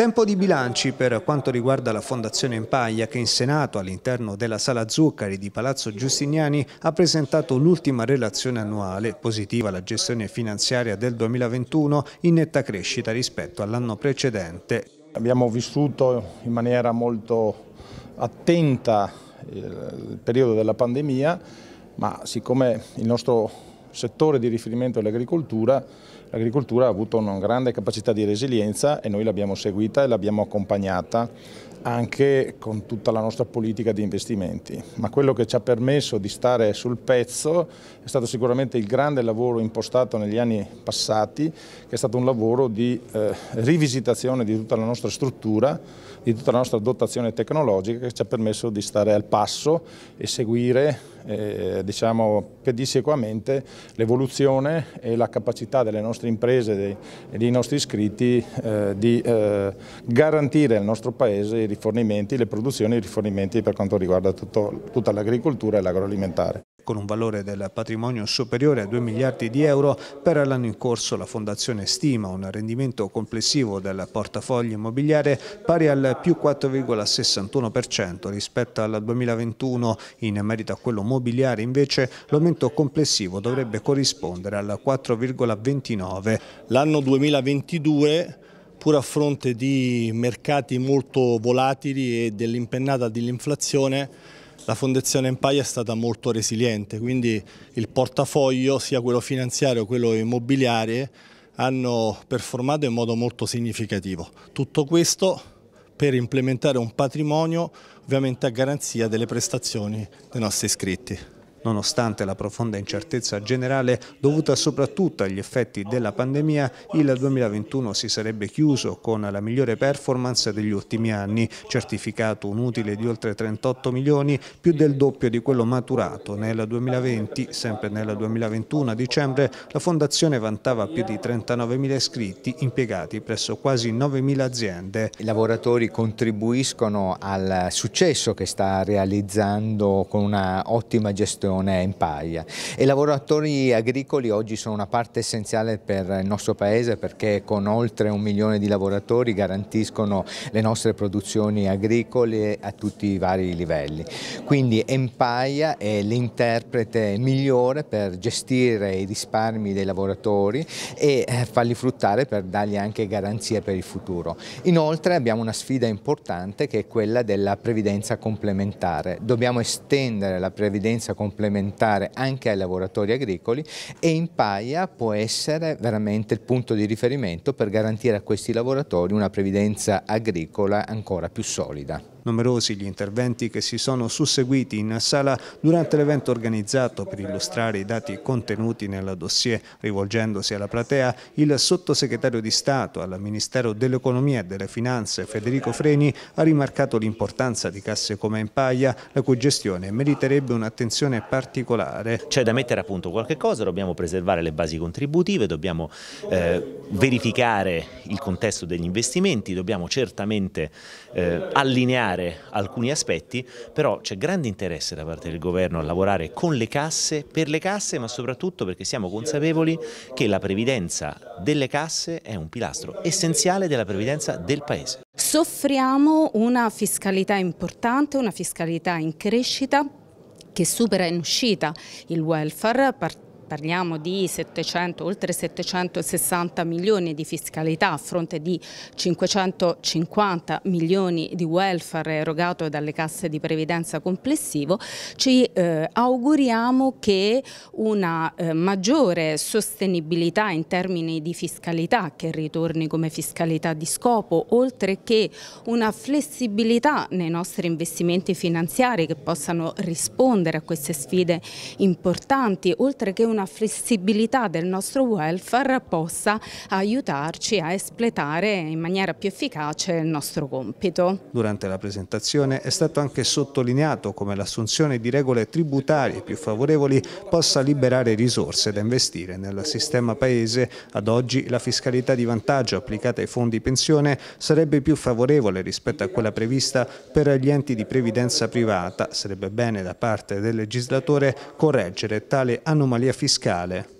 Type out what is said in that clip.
Tempo di bilanci per quanto riguarda la Fondazione Empaglia che in Senato, all'interno della Sala Zuccari di Palazzo Giustiniani, ha presentato l'ultima relazione annuale, positiva la gestione finanziaria del 2021, in netta crescita rispetto all'anno precedente. Abbiamo vissuto in maniera molto attenta il periodo della pandemia, ma siccome il nostro settore di riferimento dell'agricoltura, l'agricoltura, l'agricoltura ha avuto una grande capacità di resilienza e noi l'abbiamo seguita e l'abbiamo accompagnata anche con tutta la nostra politica di investimenti, ma quello che ci ha permesso di stare sul pezzo è stato sicuramente il grande lavoro impostato negli anni passati, che è stato un lavoro di eh, rivisitazione di tutta la nostra struttura, di tutta la nostra dotazione tecnologica che ci ha permesso di stare al passo e seguire eh, diciamo, pedissequamente l'evoluzione e la capacità delle nostre imprese e dei nostri iscritti eh, di eh, garantire al nostro Paese i rifornimenti, le produzioni e i rifornimenti per quanto riguarda tutto, tutta l'agricoltura e l'agroalimentare. Con un valore del patrimonio superiore a 2 miliardi di euro, per l'anno in corso la Fondazione stima un rendimento complessivo del portafoglio immobiliare pari al più 4,61% rispetto al 2021. In merito a quello mobiliare invece l'aumento complessivo dovrebbe corrispondere al 4,29%. L'anno 2022 pur a fronte di mercati molto volatili e dell'impennata dell'inflazione la Fondazione Empire è stata molto resiliente, quindi il portafoglio, sia quello finanziario che quello immobiliare, hanno performato in modo molto significativo. Tutto questo per implementare un patrimonio ovviamente a garanzia delle prestazioni dei nostri iscritti. Nonostante la profonda incertezza generale dovuta soprattutto agli effetti della pandemia, il 2021 si sarebbe chiuso con la migliore performance degli ultimi anni, certificato un utile di oltre 38 milioni, più del doppio di quello maturato nel 2020. Sempre nel 2021 a dicembre la Fondazione vantava più di 39 mila iscritti impiegati presso quasi 9 mila aziende. I lavoratori contribuiscono al successo che sta realizzando con una ottima gestione produzione in paglia. I lavoratori agricoli oggi sono una parte essenziale per il nostro paese perché con oltre un milione di lavoratori garantiscono le nostre produzioni agricole a tutti i vari livelli. Quindi Empaia è l'interprete migliore per gestire i risparmi dei lavoratori e eh, farli fruttare per dargli anche garanzie per il futuro. Inoltre abbiamo una sfida importante che è quella della previdenza complementare. Dobbiamo estendere la previdenza complementare implementare anche ai lavoratori agricoli e in Paia può essere veramente il punto di riferimento per garantire a questi lavoratori una previdenza agricola ancora più solida. Numerosi gli interventi che si sono susseguiti in sala durante l'evento organizzato per illustrare i dati contenuti nel dossier. Rivolgendosi alla platea, il sottosegretario di Stato al Ministero dell'Economia e delle Finanze Federico Freni ha rimarcato l'importanza di casse come Empaia, la cui gestione meriterebbe un'attenzione particolare. C'è da mettere a punto qualche cosa, dobbiamo preservare le basi contributive, dobbiamo eh, verificare il contesto degli investimenti, dobbiamo certamente eh, allineare alcuni aspetti, però c'è grande interesse da parte del governo a lavorare con le casse, per le casse, ma soprattutto perché siamo consapevoli che la previdenza delle casse è un pilastro essenziale della previdenza del Paese. Soffriamo una fiscalità importante, una fiscalità in crescita che supera in uscita il welfare, partendo parliamo di 700, oltre 760 milioni di fiscalità a fronte di 550 milioni di welfare erogato dalle casse di previdenza complessivo, ci eh, auguriamo che una eh, maggiore sostenibilità in termini di fiscalità che ritorni come fiscalità di scopo, oltre che una flessibilità nei nostri investimenti finanziari che possano rispondere a queste sfide importanti, oltre che una una flessibilità del nostro welfare possa aiutarci a espletare in maniera più efficace il nostro compito. Durante la presentazione è stato anche sottolineato come l'assunzione di regole tributarie più favorevoli possa liberare risorse da investire nel sistema paese. Ad oggi la fiscalità di vantaggio applicata ai fondi pensione sarebbe più favorevole rispetto a quella prevista per gli enti di previdenza privata. Sarebbe bene da parte del legislatore correggere tale anomalia fiscale fiscale